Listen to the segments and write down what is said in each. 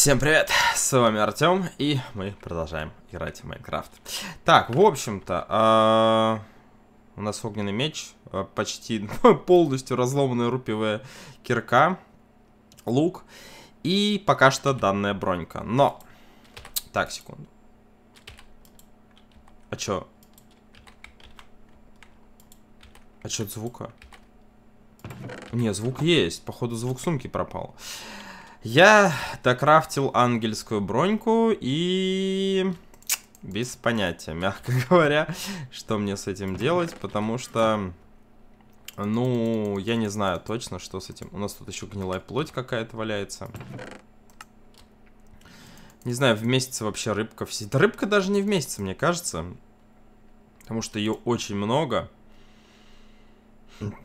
Всем привет, с вами Артем, и мы продолжаем играть в Майнкрафт. Так, в общем-то, а, у нас огненный меч, а, почти полностью разломанная рупевая кирка, лук и пока что данная бронька. Но, так, секунду. А чё? А чё от звука? Не, звук есть, походу звук сумки пропал. Эээ... Я докрафтил ангельскую броньку и... Без понятия, мягко говоря, что мне с этим делать, потому что... Ну, я не знаю точно, что с этим. У нас тут еще гнилая плоть какая-то валяется. Не знаю, в месяц вообще рыбка сидит. Рыбка даже не в месяц, мне кажется. Потому что ее очень много.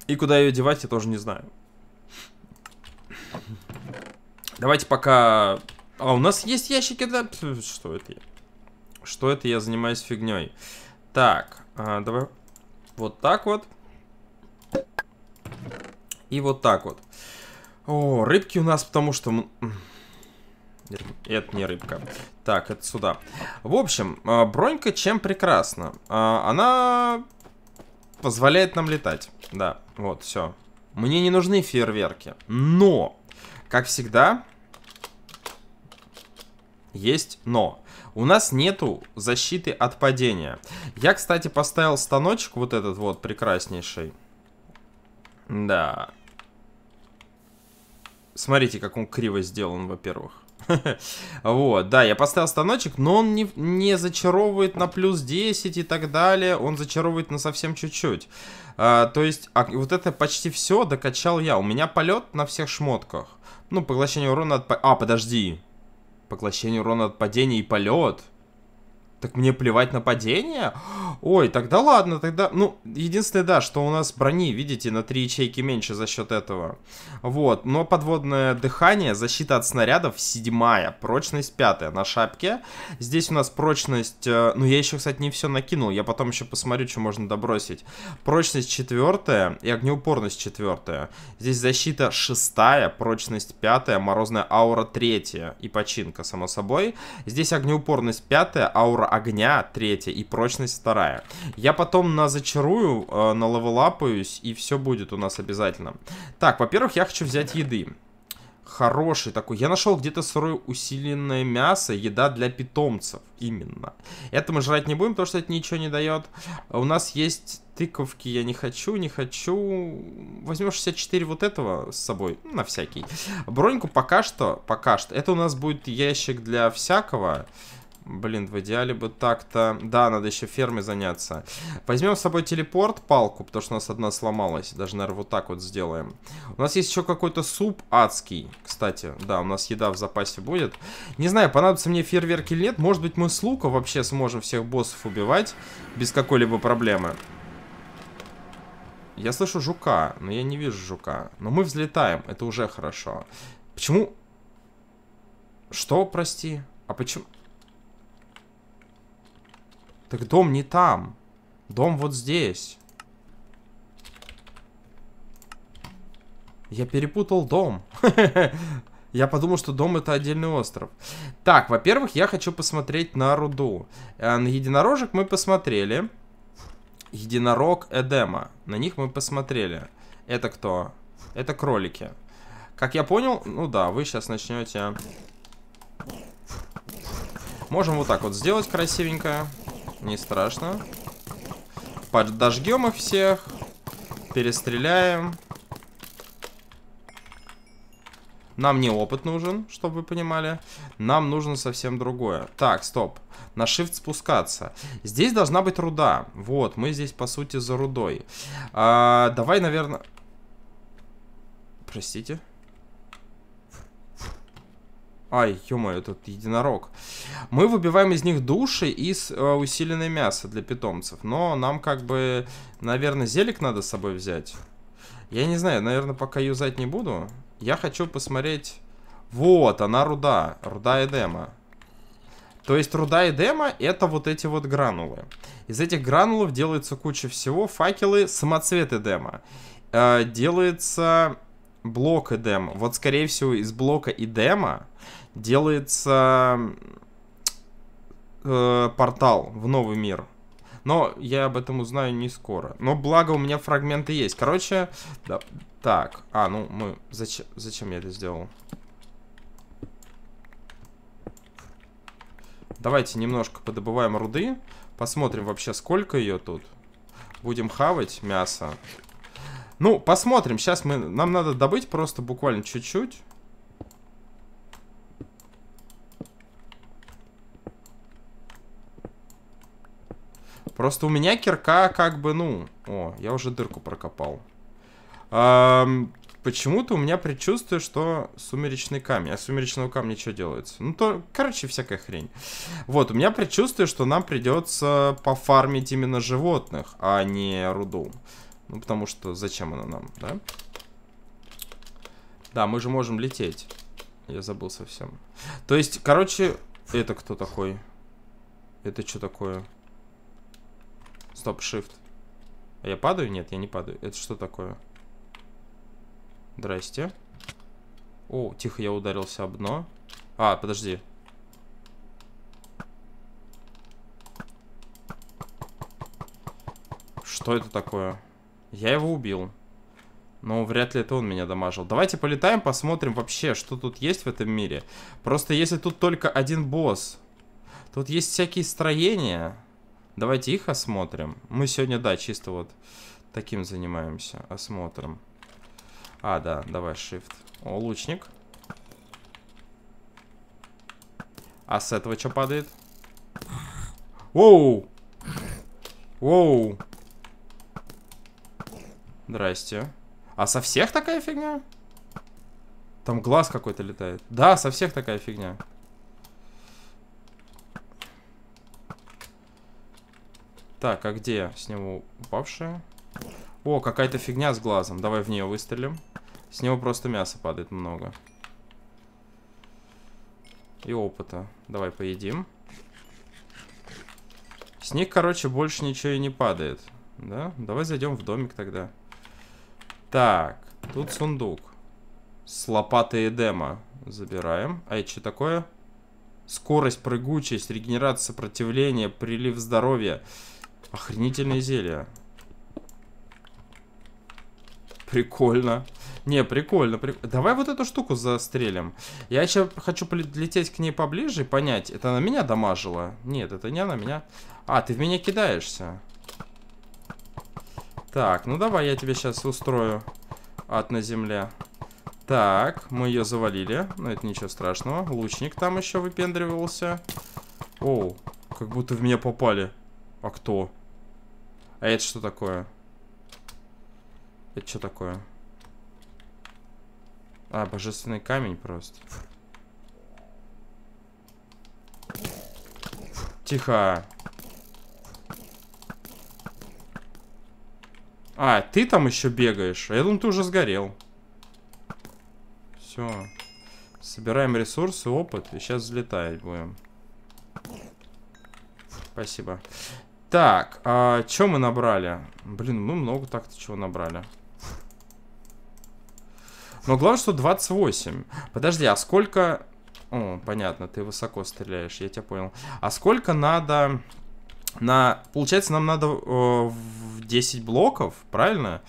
И куда ее девать, я тоже не знаю. Давайте пока... А, у нас есть ящики, да? Что это Что это я занимаюсь фигней? Так, а, давай вот так вот. И вот так вот. О, рыбки у нас, потому что... Это не рыбка. Так, это сюда. В общем, а, бронька чем прекрасна? А, она позволяет нам летать. Да, вот, все. Мне не нужны фейерверки. Но как всегда, есть но. У нас нету защиты от падения. Я, кстати, поставил станочек вот этот вот прекраснейший. Да. Смотрите, как он криво сделан, во-первых. Вот, да, я поставил станочек, но он не, не зачаровывает на плюс 10 и так далее, он зачаровывает на совсем чуть-чуть. А, то есть, а, вот это почти все докачал я. У меня полет на всех шмотках. Ну, поглощение урона от... А, подожди. Поглощение урона от падения и полет так мне плевать на падение? Ой, тогда ладно, тогда... Ну, единственное, да, что у нас брони, видите, на три ячейки меньше за счет этого. Вот, но подводное дыхание, защита от снарядов седьмая, прочность пятая на шапке. Здесь у нас прочность... Э, ну, я еще, кстати, не все накинул, я потом еще посмотрю, что можно добросить. Прочность четвертая и огнеупорность четвертая. Здесь защита шестая, прочность пятая, морозная аура третья и починка, само собой. Здесь огнеупорность пятая, аура огня третья и прочность вторая. Я потом на зачарую, э, на левелапаюсь, и все будет у нас обязательно. Так, во-первых, я хочу взять еды. Хороший такой. Я нашел где-то сырое усиленное мясо, еда для питомцев. Именно. Это мы жрать не будем, потому что это ничего не дает. У нас есть тыковки, я не хочу, не хочу. Возьмем 64 вот этого с собой, ну, на всякий. Броньку пока что, пока что. Это у нас будет ящик для всякого. Блин, в идеале бы так-то... Да, надо еще фермой заняться. Возьмем с собой телепорт, палку, потому что у нас одна сломалась. Даже, наверное, вот так вот сделаем. У нас есть еще какой-то суп адский, кстати. Да, у нас еда в запасе будет. Не знаю, понадобится мне фейерверки или нет. Может быть, мы с лука вообще сможем всех боссов убивать без какой-либо проблемы. Я слышу жука, но я не вижу жука. Но мы взлетаем, это уже хорошо. Почему... Что, прости? А почему... Так дом не там. Дом вот здесь. Я перепутал дом. Я подумал, что дом это отдельный остров. Так, во-первых, я хочу посмотреть на руду. Э, на единорожек мы посмотрели. Единорог Эдема. На них мы посмотрели. Это кто? Это кролики. Как я понял, ну да, вы сейчас начнете... Можем вот так вот сделать красивенько. Не страшно. Подожгем их всех. Перестреляем. Нам не опыт нужен, чтобы вы понимали. Нам нужно совсем другое. Так, стоп. На shift спускаться. Здесь должна быть руда. Вот, мы здесь, по сути, за рудой. А, давай, наверное... Простите. Простите. Ай, ё этот единорог. Мы выбиваем из них души и э, усиленное мясо для питомцев. Но нам как бы, наверное, зелик надо с собой взять. Я не знаю, наверное, пока юзать не буду. Я хочу посмотреть... Вот, она руда. Руда Эдема. То есть руда Эдема это вот эти вот гранулы. Из этих гранулов делается куча всего. Факелы, самоцвет Эдема. Э, делается Блок и демо. Вот, скорее всего, из блока и демо делается э, портал в новый мир. Но я об этом узнаю не скоро. Но благо у меня фрагменты есть. Короче, да, так. А, ну мы... Зачем, зачем я это сделал? Давайте немножко подобываем руды. Посмотрим вообще, сколько ее тут. Будем хавать мясо. Ну, посмотрим. Сейчас мы... Нам надо добыть просто буквально чуть-чуть. Просто у меня кирка как бы, ну... О, я уже дырку прокопал. Эм, Почему-то у меня предчувствие, что сумеречный камень. А сумеречного камня что делается? Ну, то, короче, всякая хрень. Вот, у меня предчувствие, что нам придется пофармить именно животных, а не руду. Ну, потому что зачем она нам, да? Да, мы же можем лететь. Я забыл совсем. То есть, короче, это кто такой? Это что такое? Стоп, shift. А я падаю? Нет, я не падаю. Это что такое? Здрасте. О, тихо, я ударился об дно. А, подожди. Что это такое? Я его убил. Но вряд ли это он меня дамажил. Давайте полетаем, посмотрим вообще, что тут есть в этом мире. Просто если тут только один босс, тут есть всякие строения. Давайте их осмотрим. Мы сегодня, да, чисто вот таким занимаемся. Осмотром. А, да, давай, shift. О, лучник. А с этого что падает? Воу! Воу! Здрасте. А со всех такая фигня? Там глаз какой-то летает. Да, со всех такая фигня. Так, а где с него упавшая? О, какая-то фигня с глазом. Давай в нее выстрелим. С него просто мяса падает много. И опыта. Давай поедим. С них, короче, больше ничего и не падает. Да? Давай зайдем в домик тогда. Так, тут сундук. С лопатой Эдема. Забираем. А это что такое? Скорость, прыгучесть, регенерация сопротивление, прилив здоровья. Охренительное зелье. Прикольно. Не, прикольно. При... Давай вот эту штуку застрелим. Я еще хочу лететь к ней поближе и понять, это она меня дамажила? Нет, это не она меня. А, ты в меня кидаешься. Так, ну давай я тебе сейчас устрою ад на земле. Так, мы ее завалили. Но это ничего страшного. Лучник там еще выпендривался. Оу, как будто в меня попали. А кто? А это что такое? Это что такое? А, божественный камень просто. Тихо. А, ты там еще бегаешь. Я думал, ты уже сгорел. Все. Собираем ресурсы, опыт. И сейчас взлетать будем. Спасибо. Так, а что мы набрали? Блин, мы много так-то чего набрали. Но главное, что 28. Подожди, а сколько... О, понятно, ты высоко стреляешь, я тебя понял. А сколько надо на... Получается, нам надо э, в 10 блоков, правильно?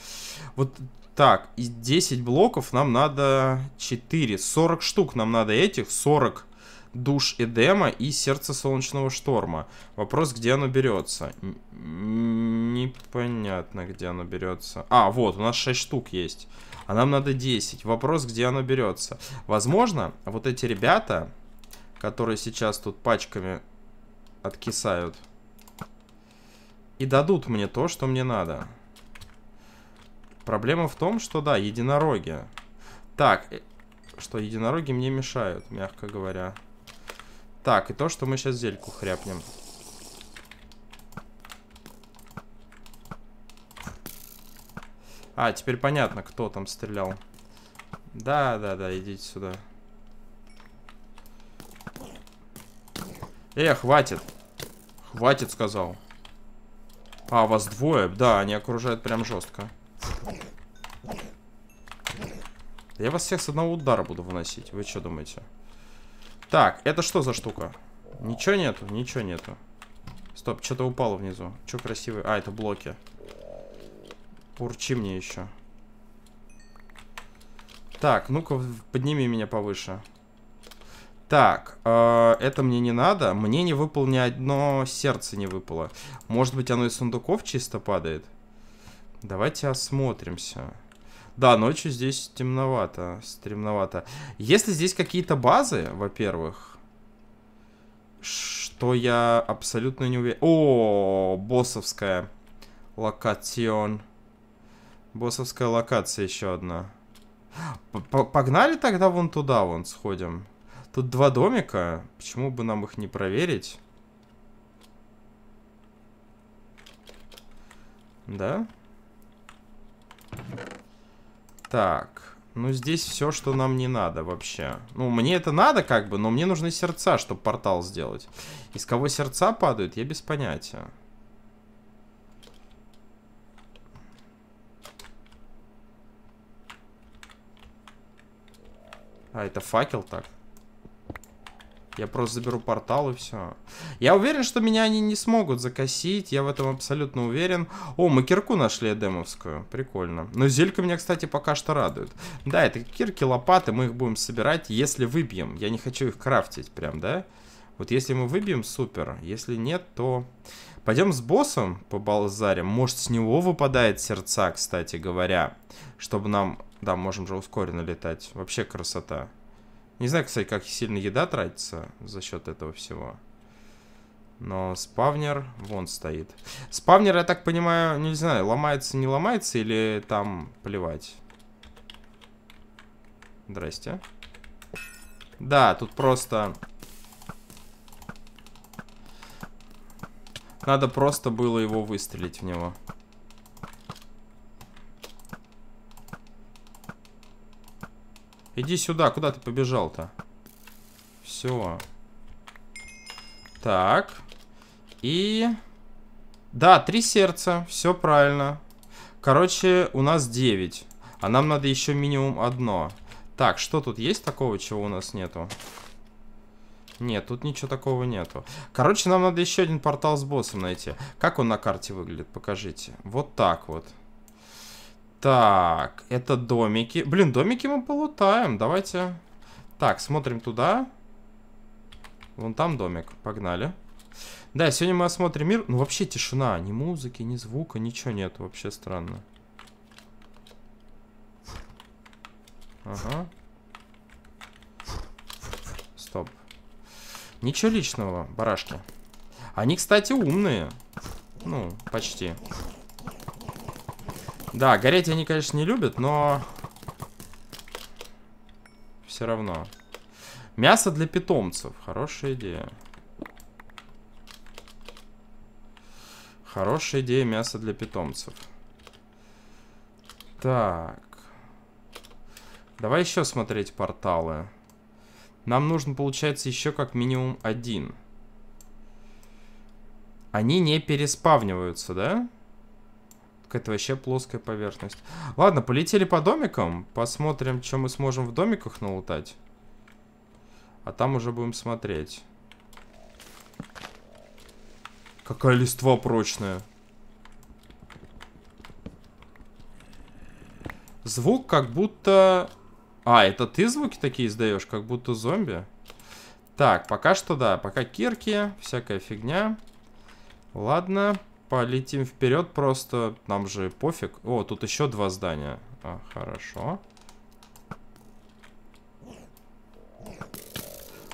Вот так, и 10 блоков нам надо 4. 40 штук нам надо этих, 40 душ Эдема и сердце солнечного шторма. Вопрос, где оно берется? непонятно, где оно берется. А, вот, у нас 6 штук есть. А нам надо 10. Вопрос, где оно берется? Возможно, вот эти ребята, которые сейчас тут пачками откисают, и дадут мне то, что мне надо. Проблема в том, что, да, единороги. Так, э, что единороги мне мешают, мягко говоря. Так, и то, что мы сейчас зельку хряпнем. А, теперь понятно, кто там стрелял. Да, да, да, идите сюда. Э, хватит. Хватит, сказал. А, вас двое? Да, они окружают прям жестко. Я вас всех с одного удара буду выносить. Вы что думаете? Так, это что за штука? Ничего нету? Ничего нету. Стоп, что-то упало внизу. Что красивое? А, это блоки. Урчи мне еще. Так, ну-ка, подними меня повыше. Так, э, это мне не надо. Мне не выпало ни одно сердце не выпало. Может быть, оно из сундуков чисто падает? Давайте осмотримся. Да, ночью здесь темновато. Стремновато. Если здесь какие-то базы, во-первых, что я абсолютно не уверен... О, боссовская локация. Боссовская локация еще одна. П -п Погнали тогда вон туда, вон сходим. Тут два домика. Почему бы нам их не проверить? Да? Так. Ну, здесь все, что нам не надо вообще. Ну, мне это надо как бы, но мне нужны сердца, чтобы портал сделать. Из кого сердца падают, я без понятия. А, это факел так. Я просто заберу портал и все. Я уверен, что меня они не смогут закосить. Я в этом абсолютно уверен. О, мы кирку нашли демовскую. Прикольно. Но зелька меня, кстати, пока что радует. Да, это кирки, лопаты. Мы их будем собирать, если выбьем. Я не хочу их крафтить прям, да? Вот если мы выбьем, супер. Если нет, то... Пойдем с боссом по Балзарим. Может, с него выпадает сердца, кстати говоря. Чтобы нам... Да, можем же ускоренно летать. Вообще красота. Не знаю, кстати, как сильно еда тратится за счет этого всего. Но спавнер вон стоит. Спавнер, я так понимаю, не знаю, ломается, не ломается или там плевать. Здрасте. Да, тут просто... Надо просто было его выстрелить в него. Иди сюда, куда ты побежал-то? Все. Так. И... Да, три сердца, все правильно. Короче, у нас 9. А нам надо еще минимум одно. Так, что тут есть такого, чего у нас нету? Нет, тут ничего такого нету. Короче, нам надо еще один портал с боссом найти. Как он на карте выглядит? Покажите. Вот так вот. Так, это домики. Блин, домики мы полутаем. Давайте. Так, смотрим туда. Вон там домик. Погнали. Да, сегодня мы осмотрим мир. Ну, вообще тишина. Ни музыки, ни звука, ничего нет. Вообще странно. Ага. Стоп. Ничего личного, барашки. Они, кстати, умные. Ну, почти. Почти. Да, гореть они, конечно, не любят, но... Все равно. Мясо для питомцев. Хорошая идея. Хорошая идея мясо для питомцев. Так. Давай еще смотреть порталы. Нам нужно, получается, еще как минимум один. Они не переспавниваются, да? Какая-то вообще плоская поверхность. Ладно, полетели по домикам. Посмотрим, что мы сможем в домиках налутать. А там уже будем смотреть. Какая листва прочная. Звук как будто... А, это ты звуки такие издаешь, как будто зомби? Так, пока что да, пока кирки, всякая фигня. Ладно полетим вперед просто. Нам же пофиг. О, тут еще два здания. А, хорошо.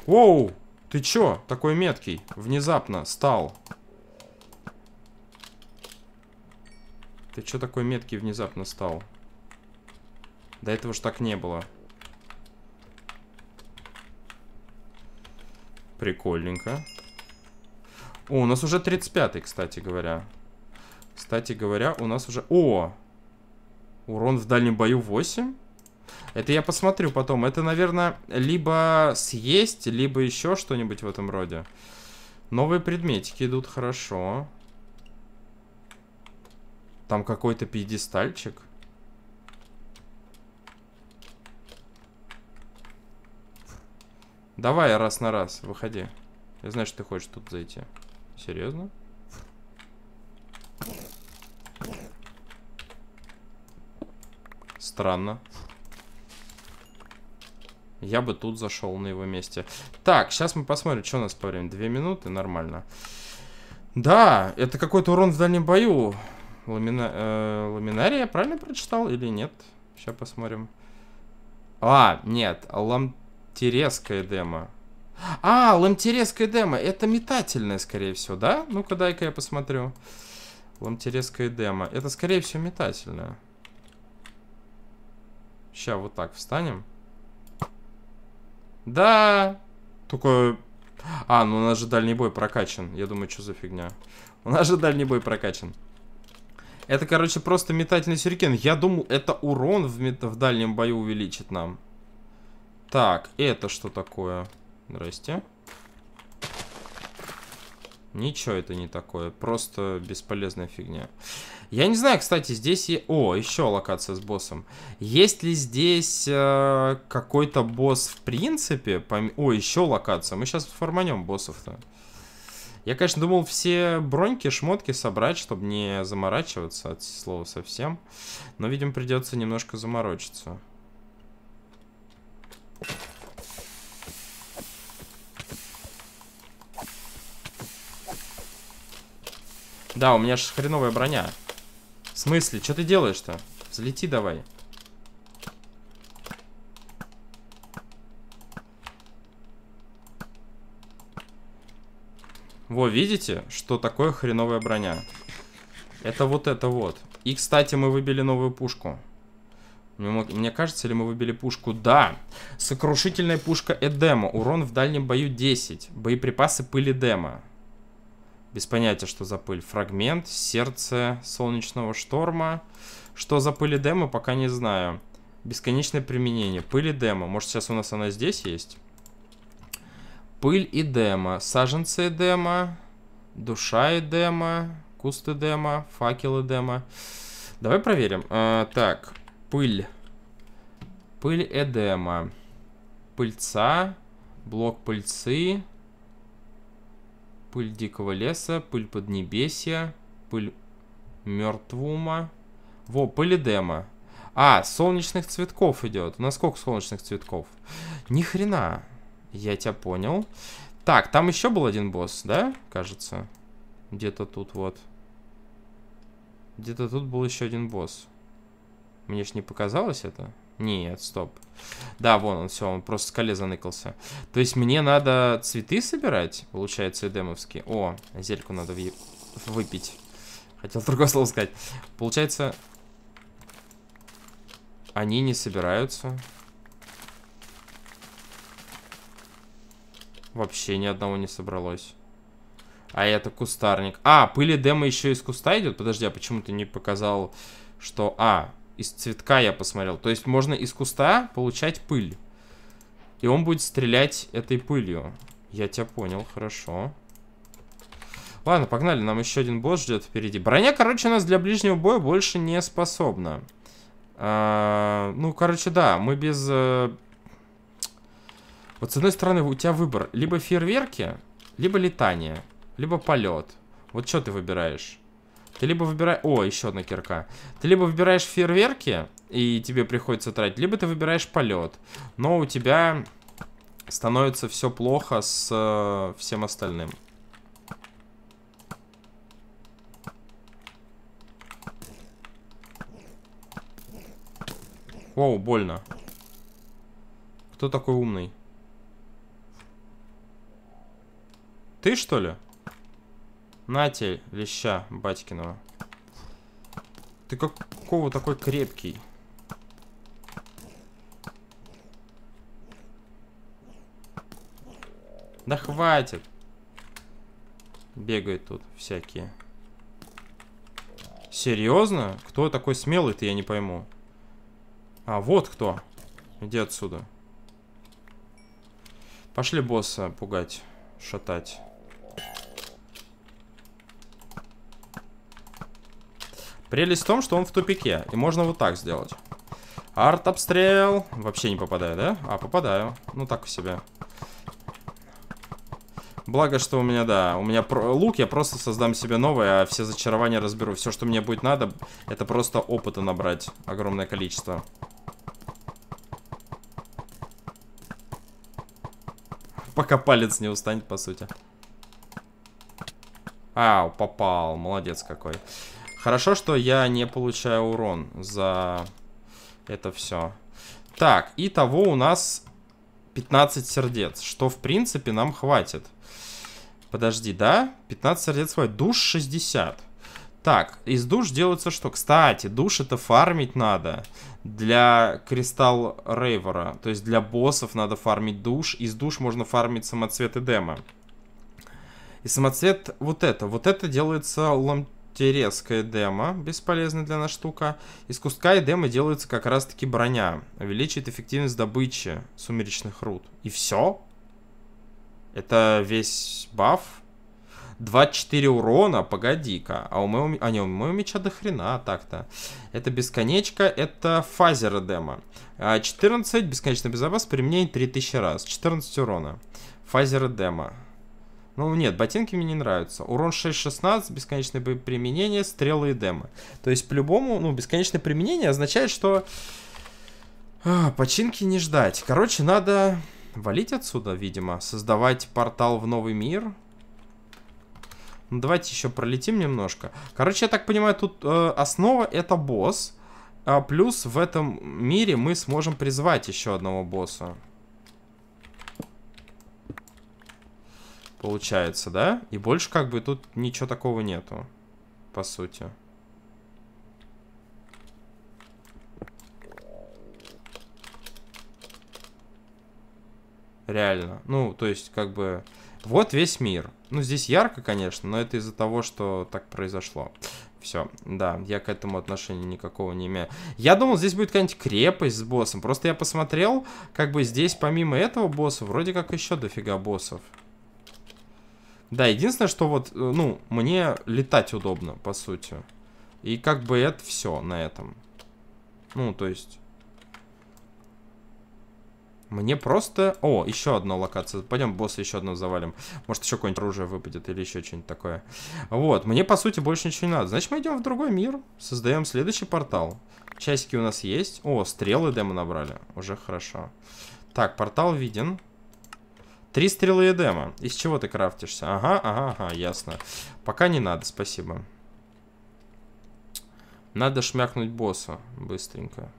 Оу! Ты чё? Такой меткий. Внезапно стал. Ты чё такой меткий внезапно стал? До этого ж так не было. Прикольненько. О, у нас уже 35-й, кстати говоря. Кстати говоря, у нас уже... О! Урон в дальнем бою 8. Это я посмотрю потом. Это, наверное, либо съесть, либо еще что-нибудь в этом роде. Новые предметики идут хорошо. Там какой-то пьедестальчик. Давай раз на раз, выходи. Я знаю, что ты хочешь тут зайти. Серьезно? Странно. Я бы тут зашел на его месте. Так, сейчас мы посмотрим, что у нас по времени. Две минуты, нормально. Да, это какой-то урон в дальнем бою. Ламина... Э, ламинария правильно прочитал или нет? Сейчас посмотрим. А, нет, ламтереская демо. А, ламтерезская демо. Это метательная, скорее всего, да? Ну-ка, дай-ка я посмотрю. Ламтерезская демо. Это, скорее всего, метательная. Сейчас вот так встанем. Да! Только... А, ну у нас же дальний бой прокачан. Я думаю, что за фигня. У нас же дальний бой прокачан. Это, короче, просто метательный сюрикен. Я думал, это урон в, мет... в дальнем бою увеличит нам. Так, это что такое? Здрасте. Ничего это не такое. Просто бесполезная фигня. Я не знаю, кстати, здесь... Е... О, еще локация с боссом. Есть ли здесь э, какой-то босс в принципе? Пом... О, еще локация. Мы сейчас форманем боссов-то. Я, конечно, думал все броньки, шмотки собрать, чтобы не заморачиваться от слова совсем. Но, видимо, придется немножко заморочиться. Thank Да, у меня же хреновая броня. В смысле? Что ты делаешь-то? Взлети давай. Во, видите, что такое хреновая броня? Это вот это вот. И, кстати, мы выбили новую пушку. Мне кажется, ли мы выбили пушку? Да! Сокрушительная пушка Эдема. Урон в дальнем бою 10. Боеприпасы пыли Эдема. Без понятия, что за пыль. Фрагмент, сердце солнечного шторма. Что за пыль и демо, пока не знаю. Бесконечное применение. Пыль и демо. Может, сейчас у нас она здесь есть? Пыль и демо. Саженцы и демо. Душа и демо. Кусты демо. Факелы демо. Давай проверим. А, так, пыль. Пыль Эдема. Пыльца. Блок пыльцы. Пыль дикого леса, пыль поднебесья, пыль мертвума. Во, пыль Эдема. А, солнечных цветков идет. На сколько солнечных цветков? Ни хрена. Я тебя понял. Так, там еще был один босс, да? Кажется. Где-то тут вот. Где-то тут был еще один босс. Мне ж не показалось это. Нет, стоп. Да, вон он, все, он просто в скале заныкался. То есть мне надо цветы собирать, получается, эдемовские. О, зельку надо выпить. Хотел другое слово сказать. Получается, они не собираются. Вообще ни одного не собралось. А это кустарник. А, пыль демо еще из куста идет? Подожди, а почему ты не показал, что... А, из цветка я посмотрел. То есть можно из куста получать пыль. И он будет стрелять этой пылью. Я тебя понял, хорошо. Ладно, погнали, нам еще один босс ждет впереди. Броня, короче, у нас для ближнего боя больше не способна. А, ну, короче, да, мы без... Э, вот с одной стороны у тебя выбор. Либо фейерверки, либо летание, либо полет. Вот что ты выбираешь? Ты либо выбираешь... О, еще одна кирка. Ты либо выбираешь фейерверки, и тебе приходится тратить, либо ты выбираешь полет. Но у тебя становится все плохо с э, всем остальным. Воу, больно. Кто такой умный? Ты что ли? Нате, леща батькиного. Ты какого такой крепкий? Да хватит. Бегает тут всякие. Серьезно? Кто такой смелый-то, я не пойму. А, вот кто. Иди отсюда. Пошли босса пугать, шатать. Прелесть в том, что он в тупике. И можно вот так сделать. Арт-обстрел. Вообще не попадаю, да? А, попадаю. Ну, так у себя. Благо, что у меня, да, у меня лук, я просто создам себе новый, а все зачарования разберу. Все, что мне будет надо, это просто опыта набрать огромное количество. Пока палец не устанет, по сути. Ау, попал, молодец какой. Хорошо, что я не получаю урон за это все. Так, и того у нас 15 сердец, что в принципе нам хватит. Подожди, да? 15 сердец хватит. Душ 60. Так, из душ делается что? Кстати, душ это фармить надо для Кристалл Рейвера. То есть для боссов надо фармить душ. Из душ можно фармить самоцветы и демо. И самоцвет вот это. Вот это делается лом... Тереска Эдема, бесполезная для нас штука. Из куска Эдема делается как раз-таки броня. Увеличивает эффективность добычи сумеречных руд. И все? Это весь баф? 24 урона, погоди-ка. А у моего... А не, у моего меча до хрена, а так-то. Это бесконечка, это фазера Эдема. 14, а бесконечно безопасно, применение 3000 раз. 14 урона. фазера Эдема. Ну нет, ботинки мне не нравятся. Урон 6.16, бесконечное применение, стрелы и демо. То есть по-любому, ну, бесконечное применение означает, что... А, починки не ждать. Короче, надо валить отсюда, видимо. Создавать портал в новый мир. Ну, давайте еще пролетим немножко. Короче, я так понимаю, тут э, основа это босс. А плюс в этом мире мы сможем призвать еще одного босса. Получается, да? И больше как бы тут ничего такого нету, по сути. Реально. Ну, то есть, как бы... Вот весь мир. Ну, здесь ярко, конечно, но это из-за того, что так произошло. Все, да, я к этому отношения никакого не имею. Я думал, здесь будет какая-нибудь крепость с боссом. Просто я посмотрел, как бы здесь помимо этого босса, вроде как еще дофига боссов. Да, единственное, что вот, э, ну, мне летать удобно, по сути. И как бы это все на этом. Ну, то есть... Мне просто... О, еще одна локация. Пойдем босса еще одну завалим. Может, еще какое-нибудь оружие выпадет или еще что-нибудь такое. Вот, мне, по сути, больше ничего не надо. Значит, мы идем в другой мир. Создаем следующий портал. Часики у нас есть. О, стрелы демо набрали. Уже хорошо. Так, портал виден. Три стрелы Эдема. Из чего ты крафтишься? Ага, ага, ага, ясно. Пока не надо, спасибо. Надо шмякнуть босса быстренько.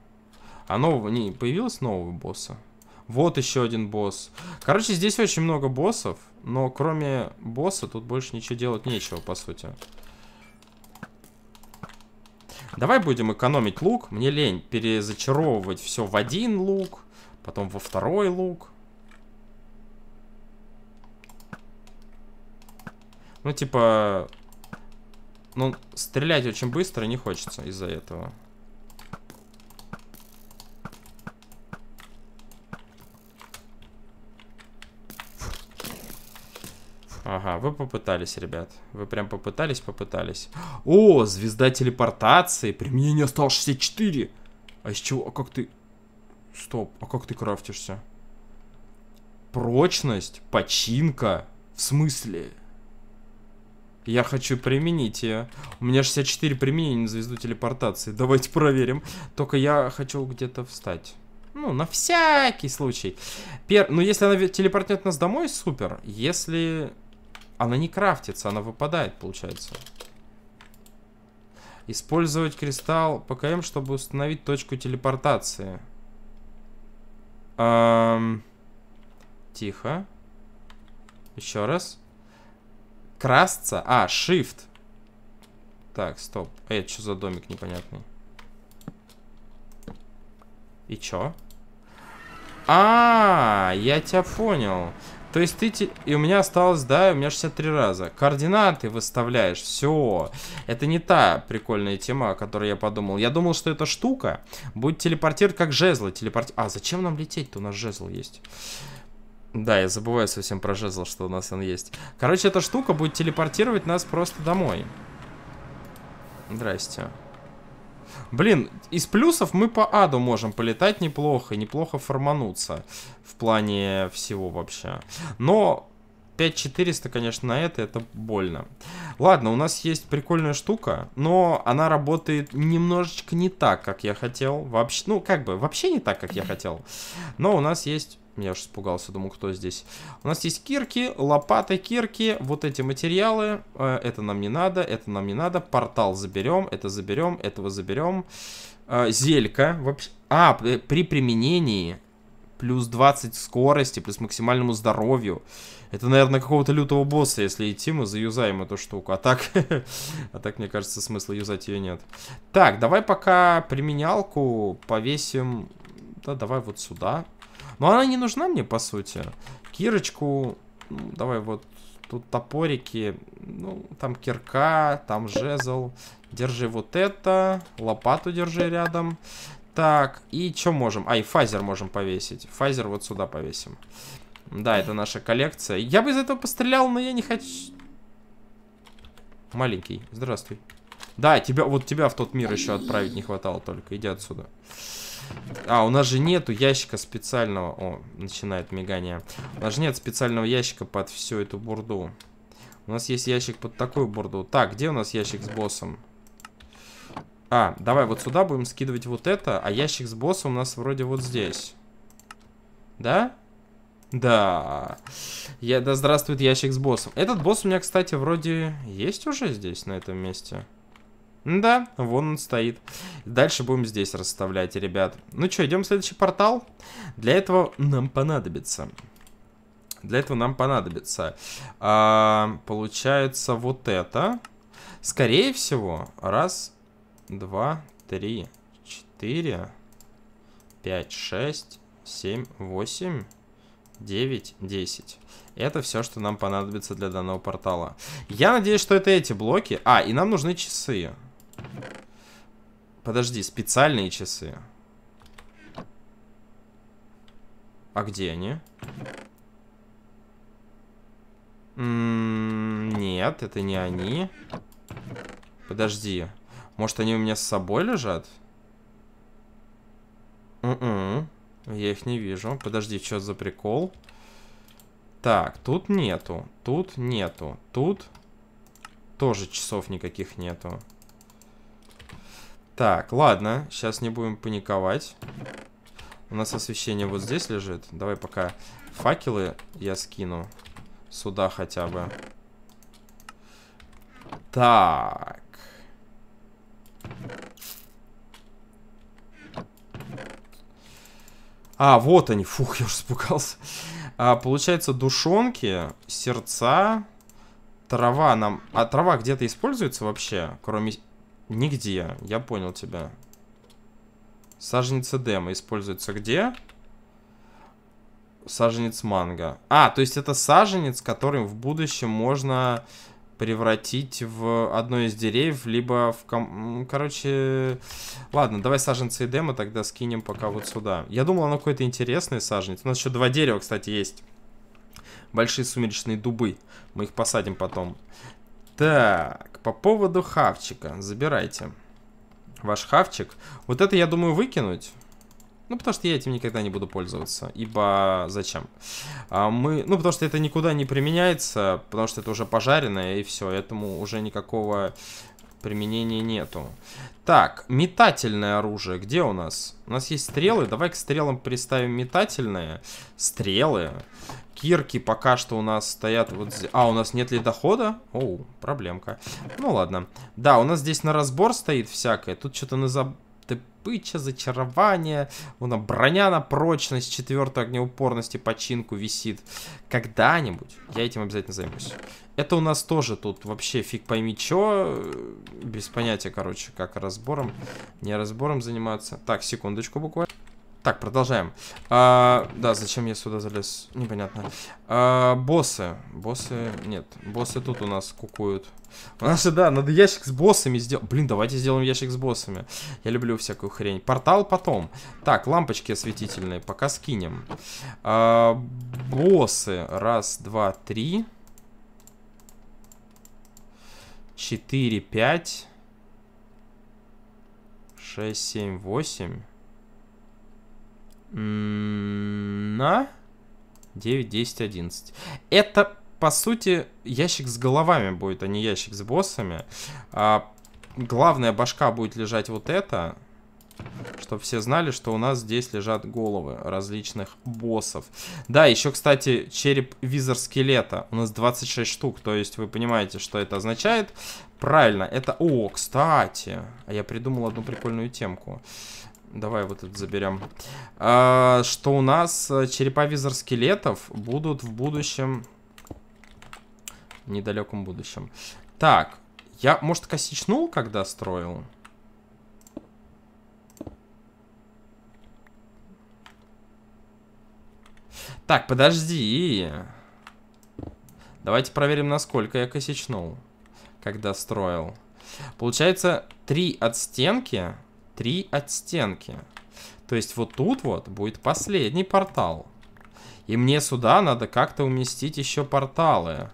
А нового... Не, появилось нового босса? Вот еще один босс. Короче, здесь очень много боссов, но кроме босса тут больше ничего делать нечего, по сути. Давай будем экономить лук. Мне лень перезачаровывать все в один лук, потом во второй лук. Ну, типа... Ну, стрелять очень быстро не хочется из-за этого. Ага, вы попытались, ребят. Вы прям попытались, попытались. О, звезда телепортации. Применение стало 64. А из чего? А как ты... Стоп, а как ты крафтишься? Прочность, починка. В смысле? Я хочу применить ее. У меня 64 применения на звезду телепортации. Давайте проверим. Только я хочу где-то встать. Ну, на всякий случай. Пер... Ну, если она телепортнет нас домой, супер. Если она не крафтится, она выпадает, получается. Использовать кристалл ПКМ, чтобы установить точку телепортации. Эм... Тихо. Еще раз. Красться? А, shift. Так, стоп. Э, что за домик непонятный? И чё? А, -а, -а я тебя понял. То есть ты... Те... И у меня осталось, да, у меня 63 раза. Координаты выставляешь. Все. Это не та прикольная тема, о которой я подумал. Я думал, что эта штука будет телепортировать как жезлы. телепорти. А, зачем нам лететь-то? У нас жезл есть. Да, я забываю совсем про жезл, что у нас он есть. Короче, эта штука будет телепортировать нас просто домой. Здрасте. Блин, из плюсов мы по аду можем полетать неплохо, и неплохо формануться в плане всего вообще. Но 5400, конечно, на это, это больно. Ладно, у нас есть прикольная штука, но она работает немножечко не так, как я хотел. Вообще, ну, как бы, вообще не так, как я хотел. Но у нас есть я уж испугался, думал, кто здесь. У нас есть кирки, лопаты, кирки, вот эти материалы. Э, это нам не надо, это нам не надо. Портал заберем, это заберем, этого заберем. Э, зелька. А, при применении плюс 20 скорости, плюс максимальному здоровью. Это, наверное, какого-то лютого босса, если идти, мы заюзаем эту штуку. А так, а так, мне кажется, смысла юзать ее нет. Так, давай пока применялку повесим... Да, давай вот сюда. Но она не нужна мне, по сути. Кирочку, ну, давай вот тут топорики, ну, там кирка, там жезл. Держи вот это, лопату держи рядом. Так, и что можем? А, и фазер можем повесить. Фазер вот сюда повесим. Да, это наша коллекция. Я бы из этого пострелял, но я не хочу... Маленький, здравствуй. Да, тебя, вот тебя в тот мир еще отправить не хватало только. Иди отсюда. Отсюда. А, у нас же нету ящика специального. О, начинает мигание. У нас же нет специального ящика под всю эту бурду. У нас есть ящик под такую бурду. Так, где у нас ящик с боссом? А, давай вот сюда будем скидывать вот это, а ящик с боссом у нас вроде вот здесь. Да? Да. Я, да здравствует ящик с боссом. Этот босс у меня, кстати, вроде есть уже здесь, на этом месте. Да, вон он стоит. Дальше будем здесь расставлять, ребят. Ну что, идем в следующий портал. Для этого нам понадобится... Для этого нам понадобится... А, получается вот это. Скорее всего, раз, два, три, четыре, пять, шесть, семь, восемь... 9, 10. Это все, что нам понадобится для данного портала. Я надеюсь, что это эти блоки. А, и нам нужны часы. Подожди, специальные часы. А где они? нет, это не они. Подожди. Может, они у меня с собой лежат? У м-м, -у. Я их не вижу. Подожди, что за прикол? Так, тут нету. Тут нету. Тут тоже часов никаких нету. Так, ладно, сейчас не будем паниковать. У нас освещение вот здесь лежит. Давай пока факелы я скину сюда хотя бы. Так. А, вот они. Фух, я уже испугался. А, получается, душонки, сердца, трава нам... А трава где-то используется вообще, кроме Нигде. Я понял тебя. Саженец Эдема используется где? Саженец манго. А, то есть это саженец, которым в будущем можно превратить в одно из деревьев, либо в... Ком... Короче, ладно, давай саженцы Эдема тогда скинем пока вот сюда. Я думал, оно какое-то интересное саженец. У нас еще два дерева, кстати, есть. Большие сумеречные дубы. Мы их посадим потом. Так по поводу хавчика. Забирайте. Ваш хавчик. Вот это, я думаю, выкинуть. Ну, потому что я этим никогда не буду пользоваться. Ибо зачем? А мы... Ну, потому что это никуда не применяется, потому что это уже пожаренное, и все. Этому уже никакого применения нету. Так, метательное оружие. Где у нас? У нас есть стрелы. Давай к стрелам приставим метательные. Стрелы. Пирки пока что у нас стоят вот здесь. А, у нас нет ли дохода? Оу, проблемка. Ну ладно. Да, у нас здесь на разбор стоит всякое. Тут что-то на заб... Тыпыча, зачарование. Вон броня на прочность, четвертая огнеупорность и починку висит. Когда-нибудь я этим обязательно займусь. Это у нас тоже тут вообще фиг пойми чё. Без понятия, короче, как разбором, не разбором заниматься. Так, секундочку буквально. Так, продолжаем. А, да, зачем я сюда залез? Непонятно. А, боссы. Боссы... Нет, боссы тут у нас кукуют. У нас же, да, надо ящик с боссами сделать. Блин, давайте сделаем ящик с боссами. Я люблю всякую хрень. Портал потом. Так, лампочки осветительные пока скинем. А, боссы. Раз, два, три. Четыре, пять. Шесть, семь, восемь. На 9, 10, 11. Это, по сути, ящик с головами будет, а не ящик с боссами. А, главная башка будет лежать вот это. Чтобы все знали, что у нас здесь лежат головы различных боссов. Да, еще, кстати, череп визор скелета. У нас 26 штук, то есть вы понимаете, что это означает. Правильно, это... О, кстати, а я придумал одну прикольную темку. Давай вот это заберем. А, что у нас э, череповизор скелетов будут в будущем... В недалеком будущем. Так, я, может, косичнул, когда строил? Так, подожди. Давайте проверим, насколько я косичнул, когда строил. Получается, три от стенки Три от стенки. То есть вот тут вот будет последний портал. И мне сюда надо как-то уместить еще порталы.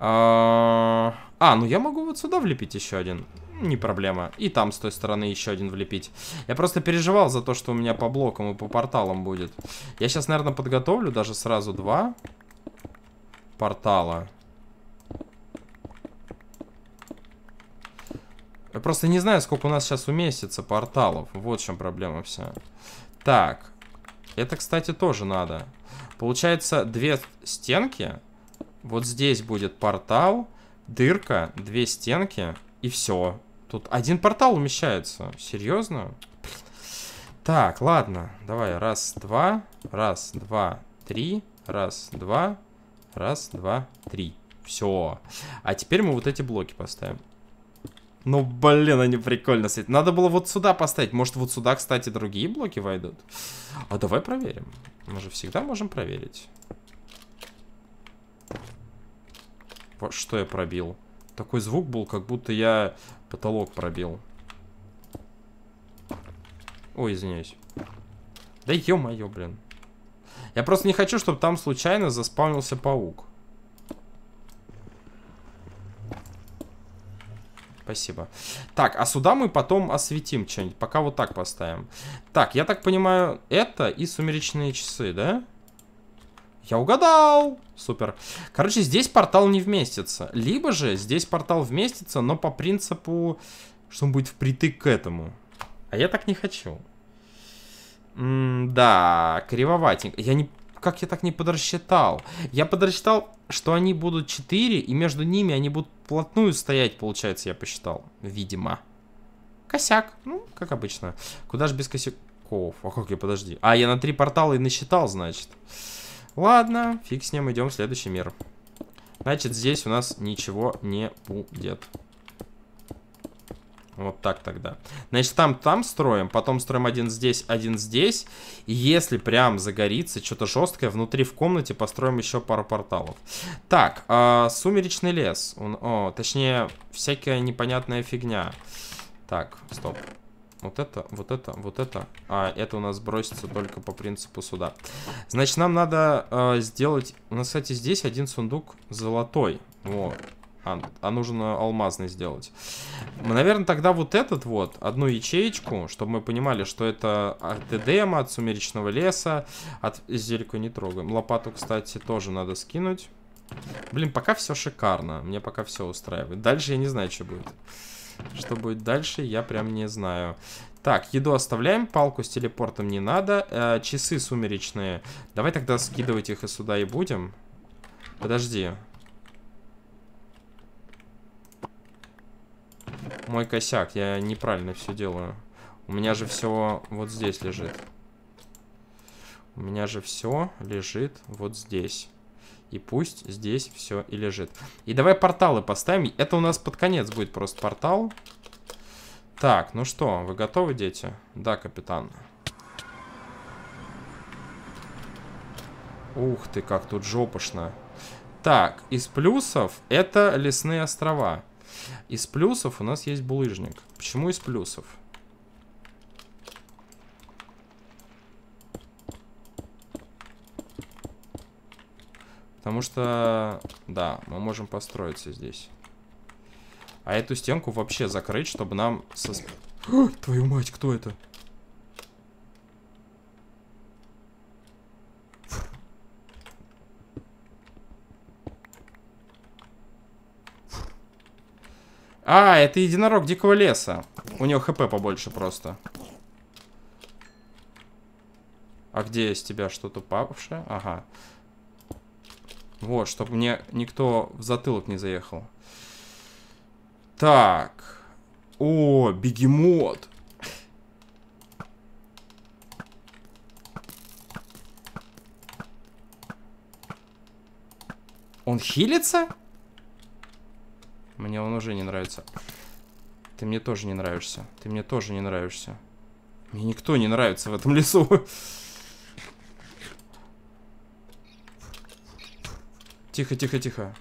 А, а, ну я могу вот сюда влепить еще один. Не проблема. И там с той стороны еще один влепить. Я просто переживал за то, что у меня по блокам и по порталам будет. Я сейчас, наверное, подготовлю даже сразу два портала. Я просто не знаю, сколько у нас сейчас уместится порталов. Вот в чем проблема вся. Так. Это, кстати, тоже надо. Получается, две стенки. Вот здесь будет портал, дырка, две стенки и все. Тут один портал умещается. Серьезно? Так, ладно. Давай, раз, два, раз, два, три, раз, два, раз, два, три. Все. А теперь мы вот эти блоки поставим. Ну, блин, они прикольно светят. Надо было вот сюда поставить. Может, вот сюда, кстати, другие блоки войдут? А давай проверим. Мы же всегда можем проверить. Вот что я пробил. Такой звук был, как будто я потолок пробил. Ой, извиняюсь. Да ё-моё, блин. Я просто не хочу, чтобы там случайно заспавнился паук. Спасибо. Так, а сюда мы потом осветим что-нибудь. Пока вот так поставим. Так, я так понимаю, это и сумеречные часы, да? Я угадал! Супер. Короче, здесь портал не вместится. Либо же здесь портал вместится, но по принципу, что он будет впритык к этому. А я так не хочу. М да, кривоватенько. Я не как я так не подрасчитал? Я подрасчитал, что они будут 4, и между ними они будут плотную стоять, получается, я посчитал. Видимо. Косяк. Ну, как обычно. Куда же без косяков? А как я, подожди. А, я на три портала и насчитал, значит. Ладно, фиг с ним, идем в следующий мир. Значит, здесь у нас ничего не будет. Вот так тогда. Значит, там, там строим, потом строим один здесь, один здесь. И если прям загорится что-то жесткое, внутри в комнате построим еще пару порталов. Так, э, сумеречный лес. Он, о, точнее, всякая непонятная фигня. Так, стоп. Вот это, вот это, вот это. А, это у нас бросится только по принципу суда. Значит, нам надо э, сделать... У нас, кстати, здесь один сундук золотой. Вот. А, а нужно алмазный сделать. Мы, наверное, тогда вот этот вот, одну ячеечку, чтобы мы понимали, что это от от Сумеречного леса. От зельку не трогаем. Лопату, кстати, тоже надо скинуть. Блин, пока все шикарно. Мне пока все устраивает. Дальше я не знаю, что будет. Что будет дальше, я прям не знаю. Так, еду оставляем, палку с телепортом не надо. Э, часы сумеречные. Давай тогда скидывать их и сюда и будем. Подожди. мой косяк. Я неправильно все делаю. У меня же все вот здесь лежит. У меня же все лежит вот здесь. И пусть здесь все и лежит. И давай порталы поставим. Это у нас под конец будет просто портал. Так, ну что, вы готовы, дети? Да, капитан. Ух ты, как тут жопошно. Так, из плюсов это лесные острова. Из плюсов у нас есть булыжник. Почему из плюсов? Потому что, да, мы можем построиться здесь. А эту стенку вообще закрыть, чтобы нам... Со... твою мать, кто это? А, это единорог дикого леса. У него хп побольше просто. А где из тебя что-то папавшее? Ага. Вот, чтобы мне никто в затылок не заехал. Так. О, бегемот. Он хилится? Мне он уже не нравится. Ты мне тоже не нравишься. Ты мне тоже не нравишься. Мне никто не нравится в этом лесу. Тихо, тихо, тихо.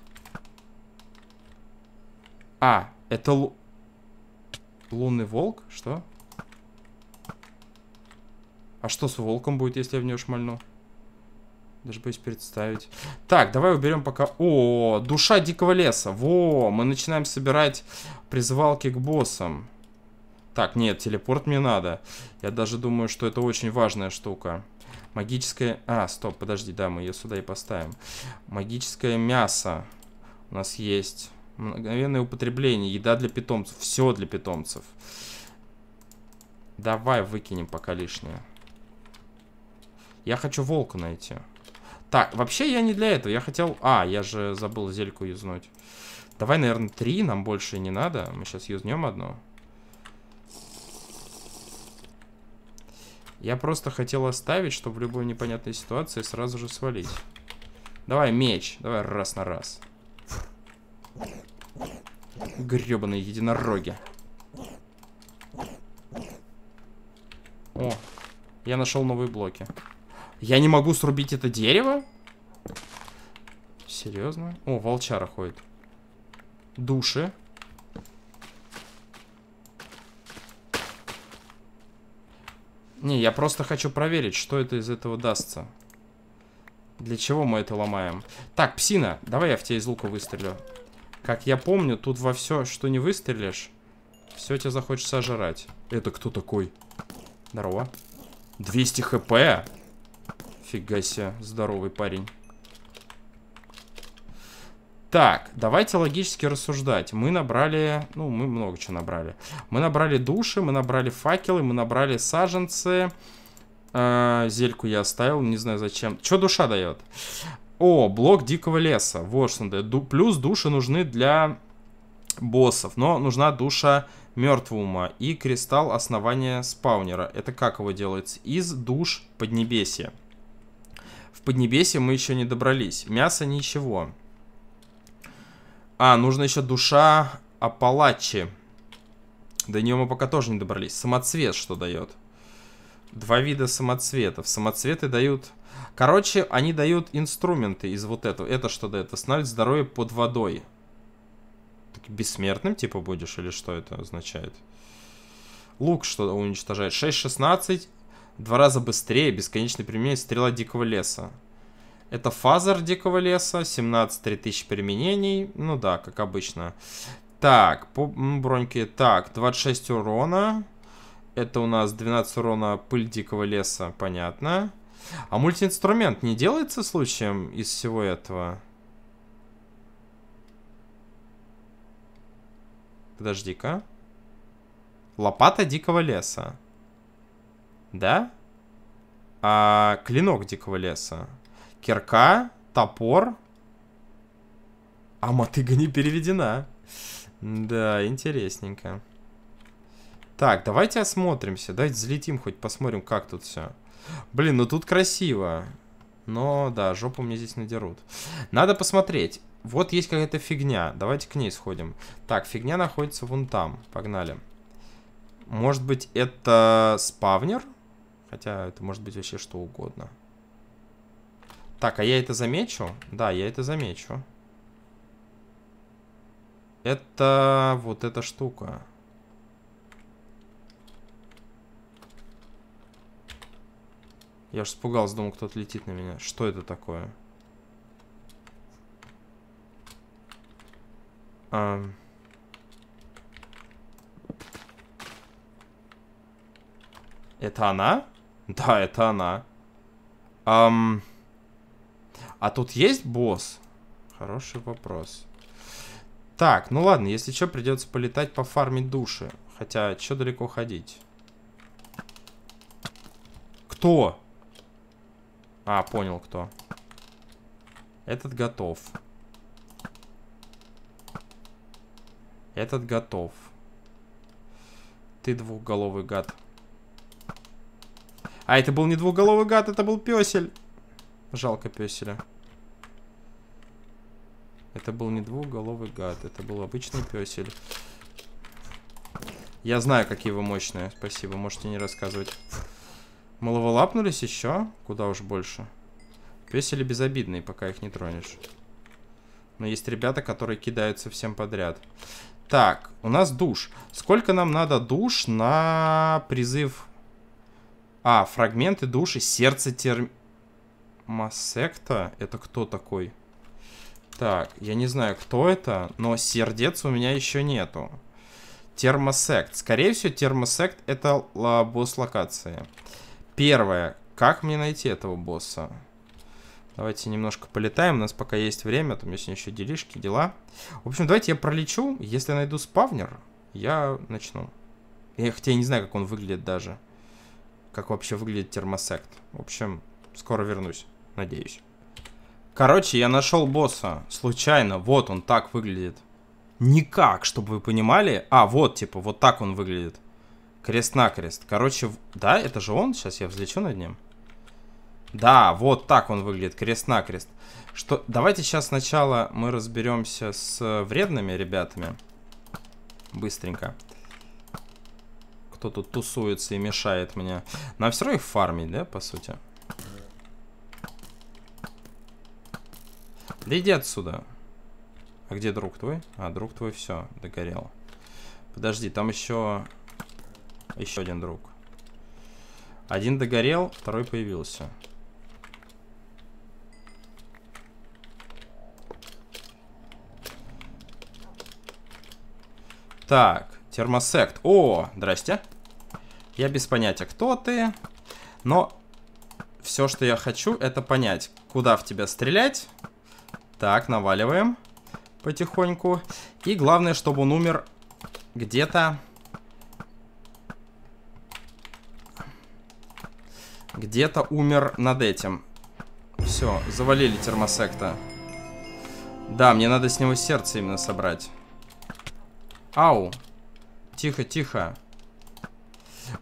А, это лу... лунный волк? Что? А что с волком будет, если я в нее шмальну? Даже боюсь представить. Так, давай уберем пока... О, душа дикого леса. Во, мы начинаем собирать призывалки к боссам. Так, нет, телепорт мне надо. Я даже думаю, что это очень важная штука. Магическое... А, стоп, подожди, да, мы ее сюда и поставим. Магическое мясо у нас есть. Мгновенное употребление. Еда для питомцев. Все для питомцев. Давай выкинем пока лишнее. Я хочу волка найти. Так, вообще я не для этого. Я хотел... А, я же забыл зельку юзнуть. Давай, наверное, три. Нам больше не надо. Мы сейчас юзнем одну. Я просто хотел оставить, чтобы в любой непонятной ситуации сразу же свалить. Давай, меч. Давай раз на раз. Гребаные единороги. О, я нашел новые блоки. Я не могу срубить это дерево? Серьезно? О, волчара ходит. Души. Не, я просто хочу проверить, что это из этого дастся. Для чего мы это ломаем? Так, псина, давай я в тебя из лука выстрелю. Как я помню, тут во все, что не выстрелишь, все тебя захочется ожрать. Это кто такой? Здорово. 200 хп? Фига себе, здоровый парень. Так, давайте логически рассуждать. Мы набрали, ну, мы много чего набрали. Мы набрали души, мы набрали факелы, мы набрали саженцы. Э, зельку я оставил, не знаю зачем. Что душа дает? О, блок дикого леса. Вот что дает. Ду плюс души нужны для боссов. Но нужна душа мертвума и кристалл основания спаунера. Это как его делается? Из душ Поднебесья. Поднебесье мы еще не добрались. Мясо ничего. А, нужно еще душа Апалачи. До нее мы пока тоже не добрались. Самоцвет что дает? Два вида самоцветов. Самоцветы дают... Короче, они дают инструменты из вот этого. Это что дает? Восстанавливать здоровье под водой. Так бессмертным типа будешь или что это означает? Лук что уничтожает? 6-16 Два раза быстрее, бесконечно применение стрела дикого леса. Это фазер дикого леса, 17 тысячи применений. Ну да, как обычно. Так, по броньке. Так, 26 урона. Это у нас 12 урона пыль дикого леса, понятно. А мультиинструмент не делается случаем из всего этого? Подожди-ка. Лопата дикого леса да? А, клинок дикого леса. Кирка, топор. А мотыга не переведена. Да, интересненько. Так, давайте осмотримся. Давайте взлетим хоть, посмотрим, как тут все. Блин, ну тут красиво. Но, да, жопу мне здесь надерут. Надо посмотреть. Вот есть какая-то фигня. Давайте к ней сходим. Так, фигня находится вон там. Погнали. Может быть, это спавнер? Спавнер? Хотя это может быть вообще что угодно. Так, а я это замечу? Да, я это замечу. Это вот эта штука. Я же испугался, думал, кто-то летит на меня. Что это такое? А... Это она? Да, это она. Эм... А тут есть босс? Хороший вопрос. Так, ну ладно, если что, придется полетать по пофармить души. Хотя, что далеко ходить? Кто? А, понял кто. Этот готов. Этот готов. Ты двухголовый гад. А это был не двуголовый гад, это был песель. Жалко песеля. Это был не двуголовый гад, это был обычный песель. Я знаю, какие вы мощные. Спасибо, можете не рассказывать. Мы лапнулись еще? Куда уж больше. Песели безобидные, пока их не тронешь. Но есть ребята, которые кидаются всем подряд. Так, у нас душ. Сколько нам надо душ на призыв а, фрагменты души, сердце термосекта. Это кто такой? Так, я не знаю, кто это, но сердец у меня еще нету. Термосект. Скорее всего, термосект это босс локации. Первое. Как мне найти этого босса? Давайте немножко полетаем, у нас пока есть время, там есть еще делишки, дела. В общем, давайте я пролечу, если я найду спавнер, я начну. Я хотя я не знаю, как он выглядит даже как вообще выглядит термосект. В общем, скоро вернусь, надеюсь. Короче, я нашел босса. Случайно. Вот он так выглядит. Никак, чтобы вы понимали. А, вот, типа, вот так он выглядит. Крест-накрест. Короче, да, это же он? Сейчас я взлечу над ним. Да, вот так он выглядит, крест-накрест. Что... Давайте сейчас сначала мы разберемся с э, вредными ребятами. Быстренько. Быстренько кто тут тусуется и мешает мне. На все равно их фармить, да, по сути? Да иди отсюда. А где друг твой? А, друг твой все, догорел. Подожди, там еще... Еще один друг. Один догорел, второй появился. Так. Термосект. О, здрасте. Я без понятия, кто ты. Но все, что я хочу, это понять, куда в тебя стрелять. Так, наваливаем потихоньку. И главное, чтобы он умер где-то... Где-то умер над этим. Все, завалили термосекта. Да, мне надо с него сердце именно собрать. Ау. Тихо, тихо.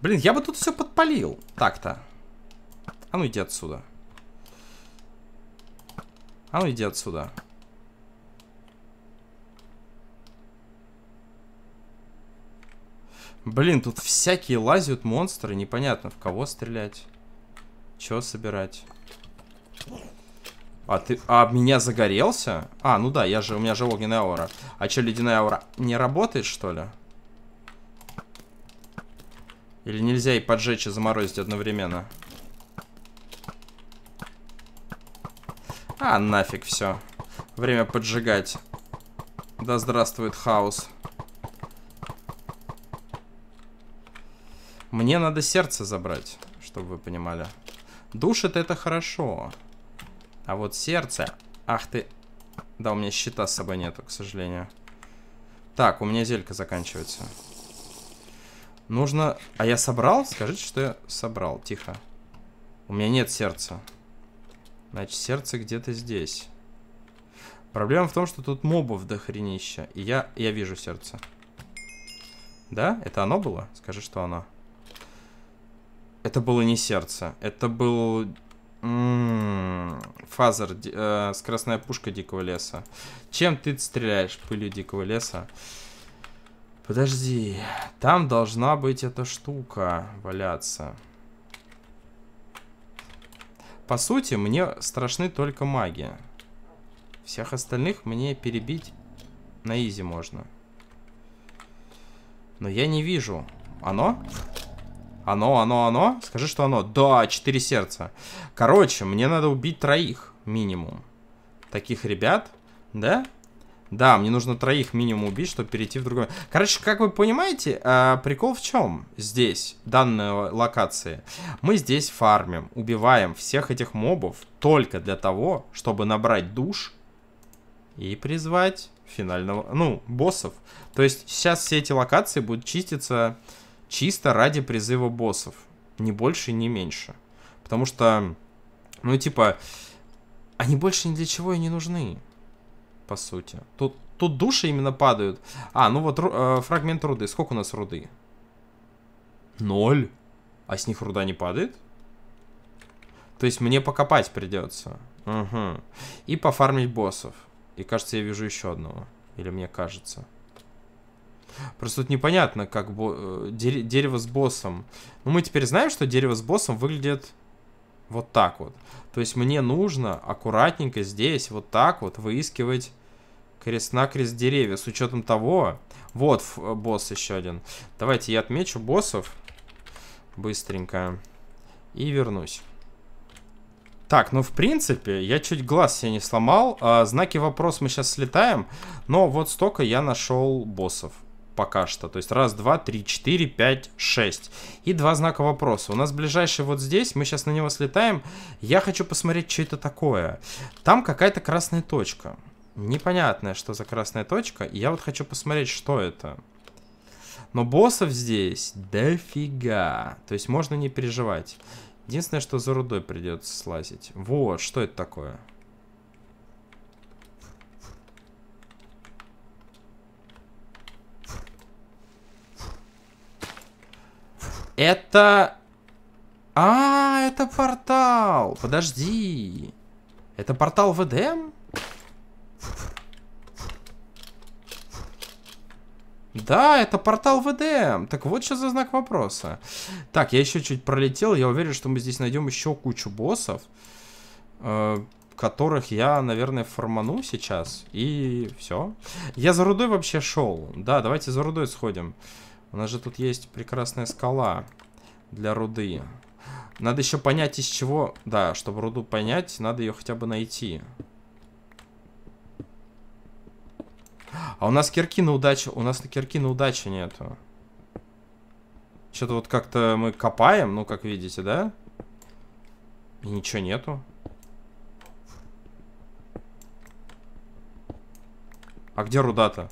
Блин, я бы тут все подпалил. Так-то. А ну иди отсюда. А ну иди отсюда. Блин, тут всякие лазят монстры. Непонятно, в кого стрелять. Чего собирать. А ты... А меня загорелся? А, ну да, я же... У меня же огненная аура. А что, ледяная аура не работает, что ли? Или нельзя и поджечь, и заморозить одновременно? А, нафиг все. Время поджигать. Да здравствует хаос. Мне надо сердце забрать, чтобы вы понимали. Душит это хорошо. А вот сердце... Ах ты... Да, у меня щита с собой нету, к сожалению. Так, у меня зелька заканчивается. Нужно... А я собрал? Скажите, что я собрал. Тихо. У меня нет сердца. Значит, сердце где-то здесь. Проблема в том, что тут мобов дохренища. И я, я вижу сердце. Да? Это оно было? Скажи, что оно. Это было не сердце. Это был... М-м, фазер э, с красная пушка дикого леса. Чем ты стреляешь пылью дикого леса? Подожди, там должна быть эта штука валяться. По сути, мне страшны только маги. Всех остальных мне перебить на изи можно. Но я не вижу. Оно? Оно, оно, оно? Скажи, что оно. Да, четыре сердца. Короче, мне надо убить троих минимум. Таких ребят, да? Да, мне нужно троих минимум убить, чтобы перейти в другое. Короче, как вы понимаете, а, прикол в чем здесь, данной локации? Мы здесь фармим, убиваем всех этих мобов только для того, чтобы набрать душ и призвать финального, ну, боссов. То есть сейчас все эти локации будут чиститься чисто ради призыва боссов. Ни больше, ни меньше. Потому что, ну, типа, они больше ни для чего и не нужны по сути. Тут, тут души именно падают. А, ну вот э, фрагмент руды. Сколько у нас руды? Ноль. А с них руда не падает? То есть мне покопать придется. Угу. И пофармить боссов. И кажется, я вижу еще одного. Или мне кажется. Просто тут непонятно, как бо... Э, дерево с боссом. Ну, мы теперь знаем, что дерево с боссом выглядит вот так вот. То есть мне нужно аккуратненько здесь вот так вот выискивать крест-накрест деревья. С учетом того... Вот э, босс еще один. Давайте я отмечу боссов быстренько и вернусь. Так, ну в принципе, я чуть глаз себе не сломал. А, знаки вопрос мы сейчас слетаем. Но вот столько я нашел боссов пока что. То есть раз, два, три, четыре, пять, шесть. И два знака вопроса. У нас ближайший вот здесь, мы сейчас на него слетаем. Я хочу посмотреть, что это такое. Там какая-то красная точка. Непонятная, что за красная точка. И я вот хочу посмотреть, что это. Но боссов здесь дофига. То есть можно не переживать. Единственное, что за рудой придется слазить. Вот, что это такое? Это... А, это портал. Подожди. Это портал в Эдем? Да, это портал ВДМ. Так вот что за знак вопроса. Так, я еще чуть пролетел. Я уверен, что мы здесь найдем еще кучу боссов. Э которых я, наверное, форману сейчас. И все. Я за рудой вообще шел. Да, давайте за рудой сходим. У нас же тут есть прекрасная скала для руды. Надо еще понять, из чего... Да, чтобы руду понять, надо ее хотя бы найти. А у нас кирки на удачу... У нас на кирки на удачу нету. Что-то вот как-то мы копаем, ну, как видите, да? И ничего нету. А где руда-то?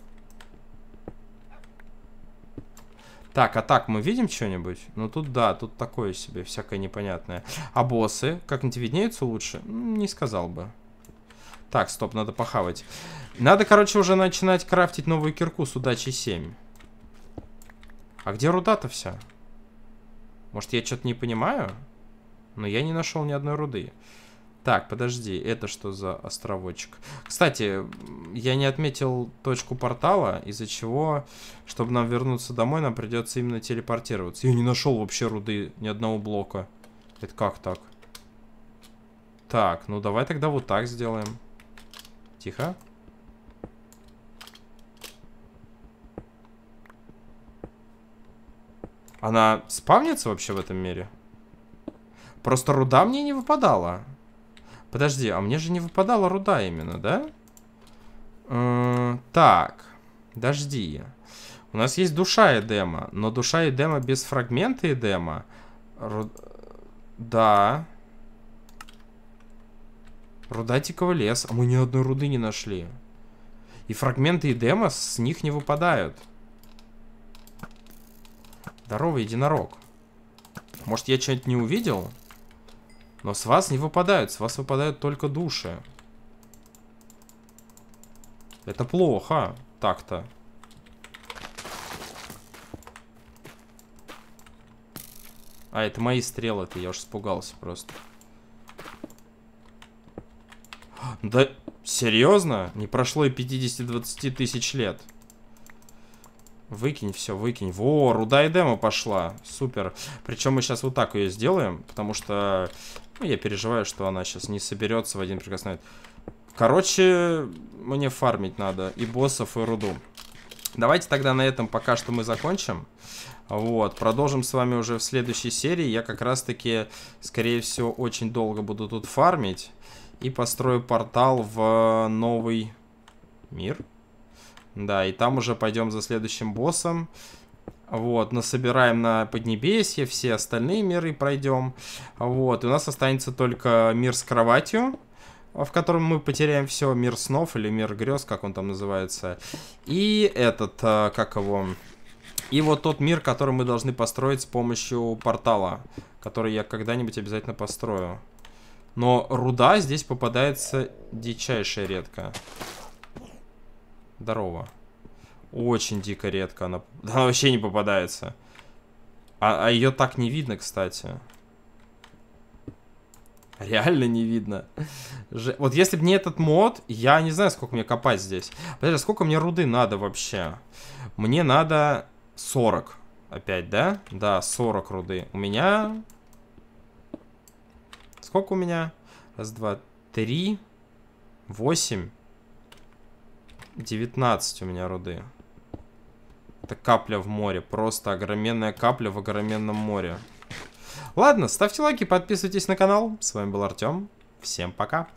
Так, а так мы видим что-нибудь? Ну тут да, тут такое себе, всякое непонятное. А боссы как-нибудь виднеются лучше? Не сказал бы. Так, стоп, надо похавать. Надо, короче, уже начинать крафтить новую кирку с удачей 7. А где руда-то вся? Может, я что-то не понимаю? Но я не нашел ни одной руды. Так, подожди, это что за островочек? Кстати, я не отметил точку портала, из-за чего, чтобы нам вернуться домой, нам придется именно телепортироваться. Я не нашел вообще руды ни одного блока. Это как так? Так, ну давай тогда вот так сделаем. Тихо. Она спавнится вообще в этом мире? Просто руда мне не выпадала. Подожди, а мне же не выпадала руда именно, да? Э, так, дожди. У нас есть душа Эдема, но душа Эдема без фрагмента Эдема. Ру... Да. Рудатиковый лес. А мы ни одной руды не нашли. И фрагменты Эдема с них не выпадают. Здорово, единорог. Может, я что-нибудь не увидел? Но с вас не выпадают, с вас выпадают только души. Это плохо, так-то. А, это мои стрелы-то, я уж испугался просто. Да, серьезно? Не прошло и 50-20 тысяч лет. Выкинь все, выкинь. Во, руда и демо пошла. Супер. Причем мы сейчас вот так ее сделаем, потому что ну, я переживаю, что она сейчас не соберется в один прекрасный Короче, мне фармить надо. И боссов, и руду. Давайте тогда на этом пока что мы закончим. Вот, продолжим с вами уже в следующей серии. Я как раз-таки, скорее всего, очень долго буду тут фармить. И построю портал в новый мир. Да, и там уже пойдем за следующим боссом. Вот, насобираем на Поднебесье, все остальные миры пройдем. Вот, и у нас останется только мир с кроватью, в котором мы потеряем все, мир снов или мир грез, как он там называется. И этот, э, как его... И вот тот мир, который мы должны построить с помощью портала, который я когда-нибудь обязательно построю. Но руда здесь попадается дичайшая редко. Здорово. Очень дико редко она... Она вообще не попадается. А, а ее так не видно, кстати. Реально не видно. Ж... Вот если бы не этот мод, я не знаю, сколько мне копать здесь. Подожди, а сколько мне руды надо вообще? Мне надо 40. Опять, да? Да, 40 руды. У меня... Сколько у меня? Раз, два, три, восемь, девятнадцать у меня руды. Это капля в море. Просто огроменная капля в огроменном море. Ладно, ставьте лайки, подписывайтесь на канал. С вами был Артем. Всем пока.